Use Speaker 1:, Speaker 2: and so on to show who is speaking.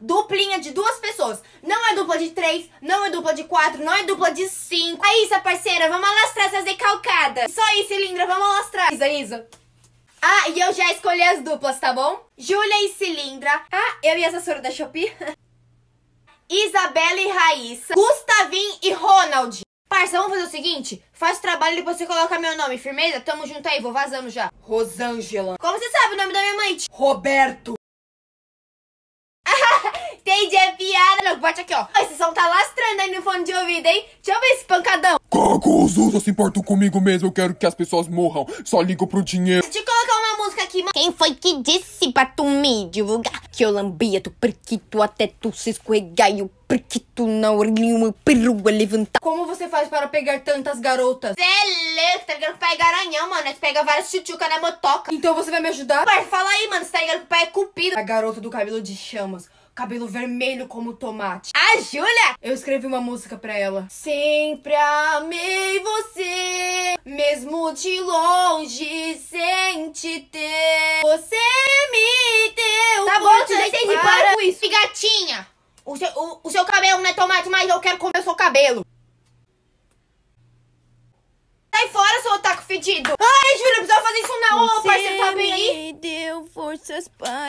Speaker 1: duplinha de duas pessoas. Não é dupla de três, não é dupla de quatro, não é dupla de cinco. É isso, parceira, vamos alastrar essas decalcadas. Só isso, Cilindra, vamos alastrar. Isa, Isa. Ah, e eu já escolhi as duplas, tá bom? Júlia e Cilindra. Ah, eu e a Sassura da Shopee. Isabela e Raíssa. Gustavinho e Ronald. Parça, vamos fazer o seguinte? Faz o trabalho e depois você coloca meu nome, firmeza? Tamo junto aí, vou vazando já. Rosângela. Como você sabe o nome da minha mãe? Roberto. louco, bate aqui, ó. Esse som tá lastrando aí no fone de ouvido, hein? Deixa eu ver esse
Speaker 2: pancadão. Cacuzu, só se importa comigo mesmo, eu quero que as pessoas morram. Só ligo pro dinheiro. Deixa eu
Speaker 1: colocar uma música aqui, mano. Quem foi que disse pra tu me divulgar? Que eu lambia tu perquito até tu se escorregar e o perquito na orelhinha, meu perua levantar. Como você faz para pegar tantas garotas? Cê é louco, tá ligado que o é garanhão, mano. Você pega várias tchutchucas na motoca. Então você vai me ajudar? Pai, fala aí, mano. Você tá ligado que o pai é cupido. A garota do cabelo de chamas cabelo vermelho como tomate. A ah, Júlia! Eu escrevi uma música pra ela. Sempre amei você, mesmo de longe, sem te ter. Você me deu. Tá bom, te entendi. Para, para com isso. Pigatinha, gatinha, o seu, o, o seu cabelo não é tomate, mas eu quero comer o seu cabelo. Sai fora, seu otaku fedido! Ai, Júlia, precisa fazer isso na hora, parceiro, tá bem aí? me deu forças para...